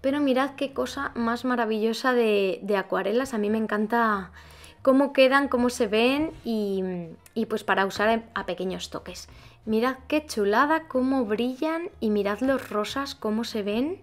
pero mirad qué cosa más maravillosa de, acuarelas, a mí me encanta cómo quedan, cómo se ven y, y, pues para usar a pequeños toques. Mirad qué chulada, cómo brillan y mirad los rosas, cómo se ven.